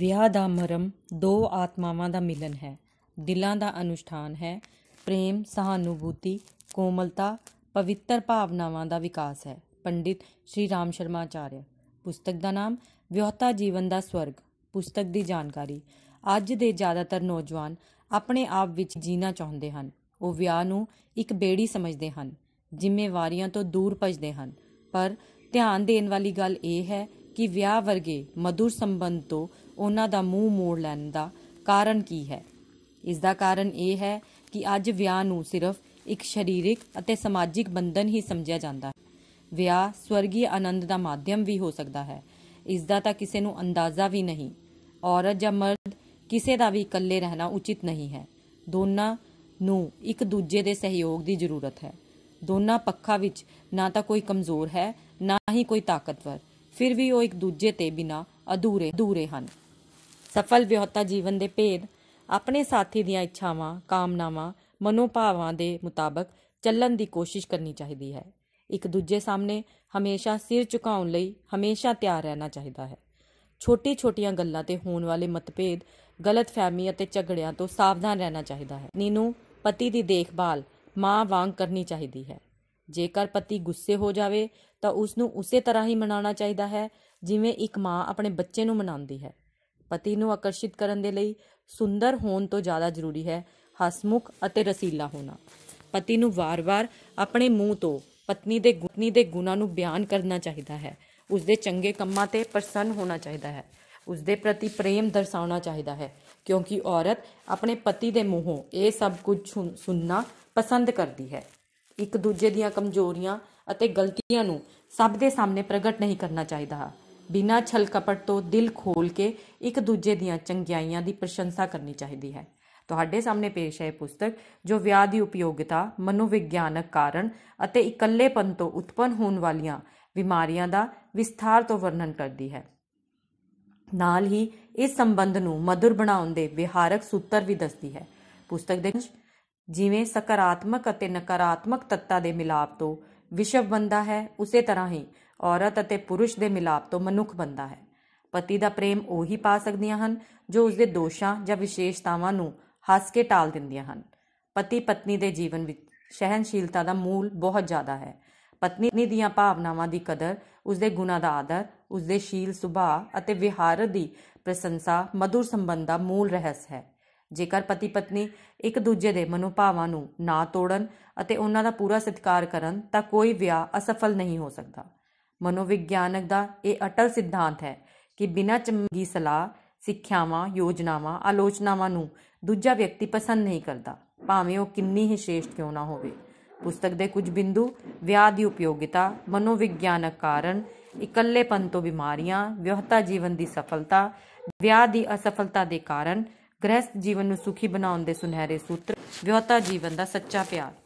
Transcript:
ਵਿਆਹ ਦਾ ਮਰਮ ਦੋ ਆਤਮਾਵਾਂ ਦਾ ਮਿਲਨ ਹੈ ਦਿਲਾਂ ਦਾ ਅਨੁਸ਼ਠਾਨ ਹੈ ਪ੍ਰੇਮ ਸਹਾਨੁਭੂਤੀ ਕੋਮਲਤਾ ਪਵਿੱਤਰ ਭਾਵਨਾਵਾਂ ਦਾ ਵਿਕਾਸ ਹੈ ਪੰਡਿਤ ਸ਼੍ਰੀ ਰਾਮ ਸ਼ਰਮਾ ਆਚਾਰਿਆ ਪੁਸਤਕ ਦਾ ਨਾਮ ਵਿਵਹਤਾ ਜੀਵਨ ਦਾ ਸਵਰਗ ਪੁਸਤਕ ਦੀ ਜਾਣਕਾਰੀ ਅੱਜ ਦੇ ਜ਼ਿਆਦਾਤਰ ਨੌਜਵਾਨ ਆਪਣੇ ਆਪ ਵਿੱਚ ਜੀਣਾ ਚਾਹੁੰਦੇ ਹਨ ਉਹ ਵਿਆਹ ਨੂੰ ਇੱਕ ਬੇੜੀ ਸਮਝਦੇ ਹਨ ਜ਼ਿੰਮੇਵਾਰੀਆਂ ਤੋਂ ਦੂਰ ਭਜਦੇ ਹਨ ਪਰ ਧਿਆਨ ਦੇਣ ਵਾਲੀ ਗੱਲ ਇਹ ਹੈ ਕਿ ਵਿਆਹ ਵਰਗੇ ਮధుਰ ਸੰਬੰਧ ਤੋਂ ਉਹਨਾਂ ਦਾ ਮੂੰਹ ਮੋੜ ਲੈਣ ਦਾ ਕਾਰਨ ਕੀ ਹੈ ਇਸ ਦਾ ਕਾਰਨ ਇਹ ਹੈ ਕਿ ਅੱਜ ਵਿਆਹ ਨੂੰ ਸਿਰਫ ਇੱਕ ਸਰੀਰਕ ਅਤੇ ਸਮਾਜਿਕ ਬੰਧਨ ਹੀ ਸਮਝਿਆ ਜਾਂਦਾ ਹੈ ਵਿਆਹ ਸਵਰਗੀ ਆਨੰਦ ਦਾ ਮਾਧਿਅਮ ਵੀ ਹੋ ਸਕਦਾ ਹੈ ਇਸ ਦਾ ਤਾਂ ਕਿਸੇ ਨੂੰ ਅੰਦਾਜ਼ਾ ਵੀ ਨਹੀਂ ਔਰਤ ਜਾਂ ਮਰਦ ਕਿਸੇ ਦਾ ਵੀ ਇਕੱਲੇ ਰਹਿਣਾ ਉਚਿਤ ਨਹੀਂ ਹੈ ਦੋਨਾਂ ਨੂੰ ਇੱਕ ਦੂਜੇ ਦੇ ਸਹਿਯੋਗ ਦੀ ਜ਼ਰੂਰਤ ਹੈ ਦੋਨਾਂ ਪੱਖਾਂ ਵਿੱਚ ਨਾ ਤਾਂ ਕੋਈ ਕਮਜ਼ੋਰ ਹੈ ਨਾ ਹੀ ਕੋਈ ਤਾਕਤਵਰ ਫਿਰ ਵੀ ਉਹ ਇੱਕ ਦੂਜੇ ਤੇ ਬਿਨਾ ਅਧੂਰੇ ਦੂਰੇ ਹਨ ਸਫਲ ਵਿਹੋਤਾ ਜੀਵਨ ਦੇ ਭੇਦ ਆਪਣੇ ਸਾਥੀ ਦੀਆਂ ਇੱਛਾਵਾਂ ਕਾਮਨਾਵਾਂ ਮਨੋਭਾਵਾਂ ਦੇ ਮੁਤਾਬਕ ਚੱਲਣ ਦੀ ਕੋਸ਼ਿਸ਼ ਕਰਨੀ ਚਾਹੀਦੀ ਹੈ ਇੱਕ ਦੂਜੇ ਸਾਹਮਣੇ ਹਮੇਸ਼ਾ ਸਿਰ ਝੁਕਾਉਣ ਲਈ ਹਮੇਸ਼ਾ ਤਿਆਰ ਰਹਿਣਾ ਚਾਹੀਦਾ ਹੈ ਛੋਟੀ-ਛੋਟੀਆਂ ਗੱਲਾਂ ਤੇ ਹੋਣ ਵਾਲੇ ਮਤਭੇਦ ਗਲਤਫਹਿਮੀ ਅਤੇ ਝਗੜਿਆਂ ਤੋਂ ਸਾਵਧਾਨ ਰਹਿਣਾ ਚਾਹੀਦਾ ਹੈ ਨੀਨੂ ਪਤੀ ਦੀ ਦੇਖਭਾਲ ਮਾਂ ਵਾਂਗ ਕਰਨੀ ਚਾਹੀਦੀ ਹੈ ਜੇਕਰ ਪਤੀ ਗੁੱਸੇ ਹੋ ਜਾਵੇ ਤਾਂ ਉਸ ਨੂੰ ਉਸੇ ਤਰ੍ਹਾਂ ਹੀ ਮਨਾਉਣਾ ਚਾਹੀਦਾ ਹੈ ਜਿਵੇਂ ਇੱਕ ਮਾਂ ਆਪਣੇ ਬੱਚੇ ਨੂੰ ਮਨਾਉਂਦੀ ਹੈ ਪਤੀ ਨੂੰ ਆਕਰਸ਼ਿਤ ਕਰਨ ਦੇ ਲਈ ਸੁੰਦਰ ਹੋਣ ਤੋਂ ਜ਼ਿਆਦਾ ਜ਼ਰੂਰੀ ਹੈ ਹਸਮੁਖ ਅਤੇ ਰਸੀਲਾ ਹੋਣਾ ਪਤੀ ਨੂੰ ਵਾਰ-ਵਾਰ ਆਪਣੇ ਮੂੰਹ ਤੋਂ ਪਤਨੀ ਦੇ ਗੁਣੀ ਦੇ ਗੁਣਾਂ ਨੂੰ ਬਿਆਨ ਕਰਨਾ ਚਾਹੀਦਾ ਹੈ ਉਸ ਦੇ ਚੰਗੇ ਕੰਮਾਂ ਤੇ ਪ੍ਰਸੰਨ ਹੋਣਾ ਚਾਹੀਦਾ ਹੈ ਉਸ ਦੇ ਪ੍ਰਤੀ ਪ੍ਰੇਮ ਦਰਸਾਉਣਾ ਚਾਹੀਦਾ ਹੈ ਕਿਉਂਕਿ ਔਰਤ ਆਪਣੇ ਪਤੀ ਦੇ ਮੂੰਹੋਂ ਇਹ ਸਭ ਕੁਝ ਸੁਣਨਾ ਪਸੰਦ ਕਰਦੀ ਹੈ ਇੱਕ ਦੂਜੇ ਦੀਆਂ ਕਮਜ਼ੋਰੀਆਂ ਅਤੇ ਗਲਤੀਆਂ ਨੂੰ ਸਭ ਦੇ ਸਾਹਮਣੇ ਪ੍ਰਗਟ ਨਹੀਂ ਕਰਨਾ ਚਾਹੀਦਾ ਬਿਨਾ ਛਲ ਕਪਟ ਤੋਂ ਦਿਲ ਖੋਲ ਕੇ ਇੱਕ ਦੂਜੇ ਦੀਆਂ ਚੰਗਿਆਈਆਂ ਦੀ ਪ੍ਰਸ਼ੰਸਾ ਕਰਨੀ ਚਾਹੀਦੀ ਹੈ ਤੁਹਾਡੇ ਸਾਹਮਣੇ ਪੇਸ਼ ਹੈ ਇਹ ਪੁਸਤਕ ਜੋ ਵਿਆਹ ਦੀ ਉਪਯੋਗਤਾ ਮਨੋਵਿਗਿਆਨਕ ਕਾਰਨ ਅਤੇ ਇਕੱਲੇਪਨ ਤੋਂ ਉਤਪੰਨ ਹੋਣ ਵਾਲੀਆਂ ਬਿਮਾਰੀਆਂ ਦਾ ਵਿਸਥਾਰ ਤੋਂ ਵਰਣਨ ਕਰਦੀ ਹੈ ਨਾਲ ਹੀ ਇਸ ਸੰਬੰਧ ਨੂੰ ਮధుਰ ਬਣਾਉਣ ਦੇ ਵਿਹਾਰਕ ਸੂਤਰ ਵੀ ਦੱਸਦੀ ਹੈ ਪੁਸਤਕ ਦੇ ਜਿਵੇਂ ਸਕਾਰਾਤਮਕ ਅਤੇ ਨਕਾਰਾਤਮਕ ਤੱਤਾਂ ਦੇ ਮਿਲਾਪ ਤੋਂ ਵਿਸ਼ਵ ਬੰਦਾ ਹੈ ਉਸੇ ਤਰ੍ਹਾਂ ਹੀ ਔਰਤ ਅਤੇ ਪੁਰਸ਼ ਦੇ ਮਿਲਾਪ ਤੋਂ ਮਨੁੱਖ ਬੰਦਾ ਹੈ ਪਤੀ ਦਾ ਪ੍ਰੇਮ ਉਹੀ ਪਾ ਸਕਦੀਆਂ ਹਨ ਜੋ ਉਸ ਦੇ ਦੋਸ਼ਾਂ ਜਾਂ ਵਿਸ਼ੇਸ਼ਤਾਵਾਂ ਨੂੰ ਹੱਸ ਕੇ ਟਾਲ ਦਿੰਦੀਆਂ ਹਨ ਪਤੀ ਪਤਨੀ ਦੇ ਜੀਵਨ ਵਿੱਚ ਸਹਿਨਸ਼ੀਲਤਾ ਦਾ ਮੂਲ ਬਹੁਤ ਜ਼ਿਆਦਾ ਹੈ ਪਤਨੀ ਦੀਆਂ ਭਾਵਨਾਵਾਂ ਦੀ ਕਦਰ ਉਸ ਦੇ ਗੁਣਾ ਦਾ ਆਦਰ ਉਸ ਦੇ ਸ਼ੀਲ ਸੁਭਾਅ ਅਤੇ ਵਿਹਾਰ ਦੀ ਪ੍ਰਸ਼ੰਸਾ ਮధుਰ ਸੰਬੰਧ ਦਾ ਮੂਲ ਰਹੱਸ ਹੈ ਜੇਕਰ ਪਤੀ ਪਤਨੀ ਇੱਕ ਦੂਜੇ ਦੇ ਮਨੋਭਾਵਾਂ ਨੂੰ ਨਾ ਤੋੜਨ ਅਤੇ ਉਹਨਾਂ ਦਾ ਪੂਰਾ ਸਤਿਕਾਰ ਕਰਨ ਤਾਂ ਕੋਈ ਵਿਆਹ ਅਸਫਲ ਨਹੀਂ ਹੋ ਸਕਦਾ ਮਨੋਵਿਗਿਆਨਕ ਦਾ ਇਹ ਅਟਲ ਸਿਧਾਂਤ ਹੈ ਕਿ ਬਿਨਾਂ ਚੰਗੀ ਸਲਾਹ ਸਿੱਖਿਆਵਾਂ ਯੋਜਨਾਵਾਂ ਆਲੋਚਨਾਵਾਂ ਨੂੰ ਦੂਜਾ ਵਿਅਕਤੀ ਪਸੰਦ ਨਹੀਂ ਕਰਦਾ ਭਾਵੇਂ ਉਹ ਕਿੰਨੀ ਹੀ ਸ਼ੇਸ਼ਟ ਕਿਉਂ ਨਾ ਹੋਵੇ ਪੁਸਤਕ ਦੇ ਕੁਝ ਬਿੰਦੂ ਵਿਆਹ ਦੀ ਉਪਯੋਗਿਤਾ ਮਨੋਵਿਗਿਆਨਕ ਕਾਰਨ ਇਕੱਲੇਪਨ ਤੋਂ ਬਿਮਾਰੀਆਂ ਵਿਆਹਤਾ ਜੀਵਨ ਦੀ ਸਫਲਤਾ ਵਿਆਹ ਦੀ ਅਸਫਲਤਾ ਦੇ ਕਾਰਨ ਗ੍ਰਸਥ ਜੀਵਨ ਨੂੰ ਸੁਖੀ ਬਣਾਉਣ ਦੇ ਸੁਨਹਿਰੇ ਸੂਤਰ ਵਿਆਹਤਾ ਜੀਵਨ ਦਾ ਸੱਚਾ ਪਿਆਰ